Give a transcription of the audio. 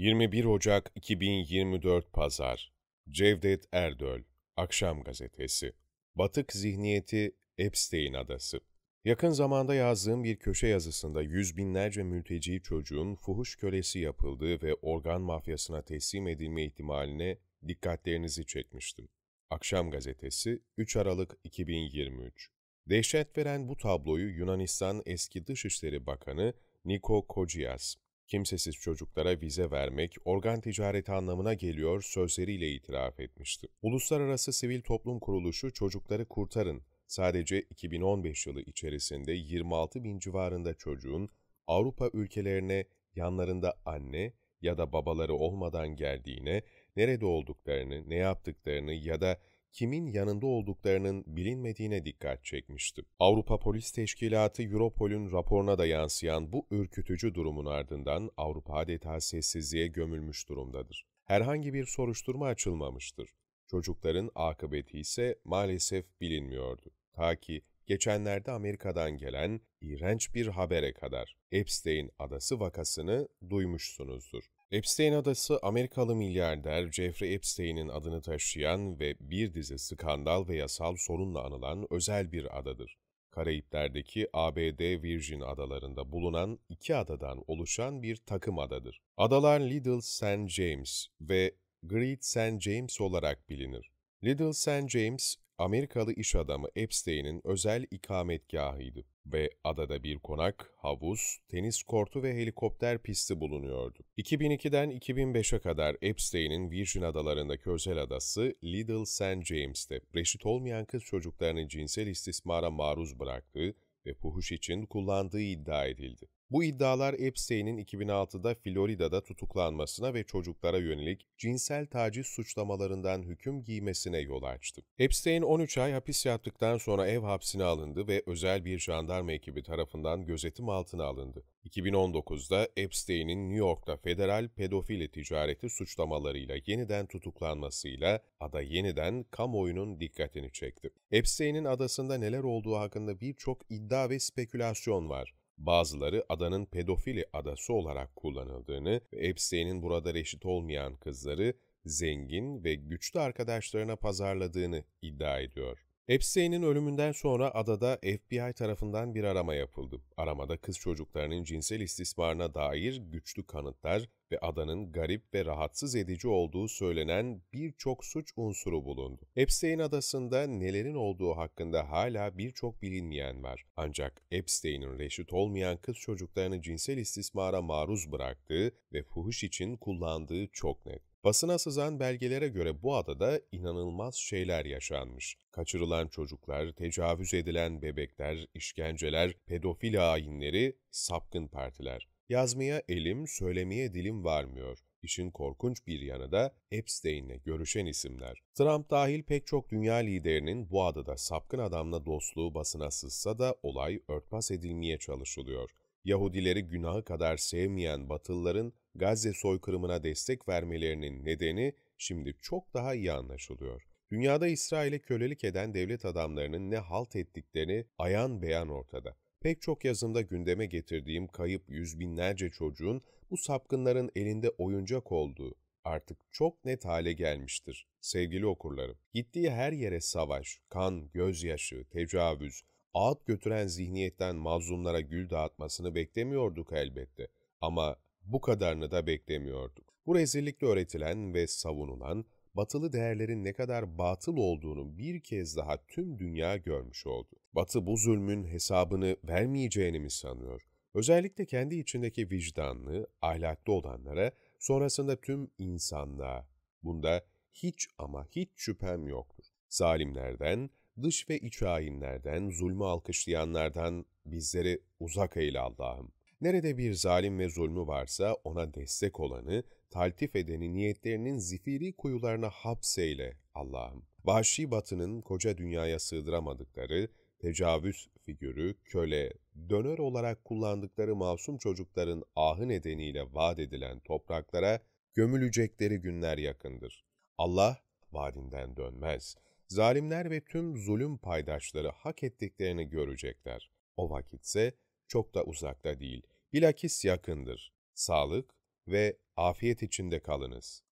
21 Ocak 2024 Pazar Cevdet Erdöl Akşam Gazetesi Batık Zihniyeti Epstein Adası Yakın zamanda yazdığım bir köşe yazısında yüz binlerce mülteci çocuğun fuhuş kölesi yapıldığı ve organ mafyasına teslim edilme ihtimaline dikkatlerinizi çekmiştim. Akşam Gazetesi 3 Aralık 2023 Dehşet veren bu tabloyu Yunanistan eski Dışişleri Bakanı Niko Kocias kimsesiz çocuklara vize vermek organ ticareti anlamına geliyor sözleriyle itiraf etmişti. Uluslararası Sivil Toplum Kuruluşu Çocukları Kurtarın sadece 2015 yılı içerisinde 26 bin civarında çocuğun Avrupa ülkelerine yanlarında anne ya da babaları olmadan geldiğine, nerede olduklarını, ne yaptıklarını ya da kimin yanında olduklarının bilinmediğine dikkat çekmişti. Avrupa Polis Teşkilatı Europol'ün raporuna da yansıyan bu ürkütücü durumun ardından Avrupa adeta sessizliğe gömülmüş durumdadır. Herhangi bir soruşturma açılmamıştır. Çocukların akıbeti ise maalesef bilinmiyordu. Ta ki geçenlerde Amerika'dan gelen iğrenç bir habere kadar Epstein adası vakasını duymuşsunuzdur. Epstein Adası, Amerikalı milyarder Jeffrey Epstein'in adını taşıyan ve bir dizi skandal ve yasal sorunla anılan özel bir adadır. Karayipler'deki ABD Virgin Adaları'nda bulunan iki adadan oluşan bir takım adadır. Adalar Little St. James ve Great St. James olarak bilinir. Little St. James, Amerikalı iş adamı Epstein'in özel ikametgahıydı ve adada bir konak, havuz, tenis kortu ve helikopter pisti bulunuyordu. 2002'den 2005'e kadar Epstein'in Virgin Adalarındaki özel adası Little St. James'te reşit olmayan kız çocuklarının cinsel istismara maruz bıraktığı ve puhuş için kullandığı iddia edildi. Bu iddialar Epstein'in 2006'da Florida'da tutuklanmasına ve çocuklara yönelik cinsel taciz suçlamalarından hüküm giymesine yol açtı. Epstein 13 ay hapis yattıktan sonra ev hapsine alındı ve özel bir jandarma ekibi tarafından gözetim altına alındı. 2019'da Epstein'in New York'ta federal pedofili ticareti suçlamalarıyla yeniden tutuklanmasıyla ada yeniden kamuoyunun dikkatini çekti. Epstein'in adasında neler olduğu hakkında birçok iddia ve spekülasyon var bazıları adanın pedofili adası olarak kullanıldığını ve Epstein'in burada reşit olmayan kızları zengin ve güçlü arkadaşlarına pazarladığını iddia ediyor. Epstein'in ölümünden sonra adada FBI tarafından bir arama yapıldı. Aramada kız çocuklarının cinsel istismarına dair güçlü kanıtlar ve adanın garip ve rahatsız edici olduğu söylenen birçok suç unsuru bulundu. Epstein adasında nelerin olduğu hakkında hala birçok bilinmeyen var. Ancak Epstein'in reşit olmayan kız çocuklarını cinsel istismara maruz bıraktığı ve fuhuş için kullandığı çok net. Basına sızan belgelere göre bu adada inanılmaz şeyler yaşanmış. Kaçırılan çocuklar, tecavüz edilen bebekler, işkenceler, pedofil hainleri, sapkın partiler. Yazmaya elim, söylemeye dilim varmıyor. İşin korkunç bir yanı da Epstein'le görüşen isimler. Trump dahil pek çok dünya liderinin bu adada sapkın adamla dostluğu basına sızsa da olay örtbas edilmeye çalışılıyor. Yahudileri günahı kadar sevmeyen Batılıların Gazze soykırımına destek vermelerinin nedeni şimdi çok daha iyi anlaşılıyor. Dünyada İsrail'e kölelik eden devlet adamlarının ne halt ettiklerini ayan beyan ortada. Pek çok yazımda gündeme getirdiğim kayıp yüz binlerce çocuğun bu sapkınların elinde oyuncak olduğu artık çok net hale gelmiştir. Sevgili okurlarım, gittiği her yere savaş, kan, gözyaşı, tecavüz, ağıt götüren zihniyetten mazlumlara gül dağıtmasını beklemiyorduk elbette. Ama bu kadarını da beklemiyorduk. Bu rezillikle öğretilen ve savunulan batılı değerlerin ne kadar batıl olduğunu bir kez daha tüm dünya görmüş oldu. Batı bu zulmün hesabını vermeyeceğini mi sanıyor? Özellikle kendi içindeki vicdanlı, ahlaklı olanlara, sonrasında tüm insanlığa. Bunda hiç ama hiç şüphem yoktur. Zalimlerden, dış ve iç hainlerden, zulmü alkışlayanlardan bizleri uzak eyle Allah'ım. Nerede bir zalim ve zulmü varsa ona destek olanı, taltif edeni niyetlerinin zifiri kuyularına hapseyle Allah'ım. Vahşi batının koca dünyaya sığdıramadıkları, tecavüz figürü, köle, döner olarak kullandıkları masum çocukların ahı nedeniyle vaat edilen topraklara gömülecekleri günler yakındır. Allah vaadinden dönmez. Zalimler ve tüm zulüm paydaşları hak ettiklerini görecekler. O vakitse çok da uzakta değil, bilakis yakındır. Sağlık ve afiyet içinde kalınız.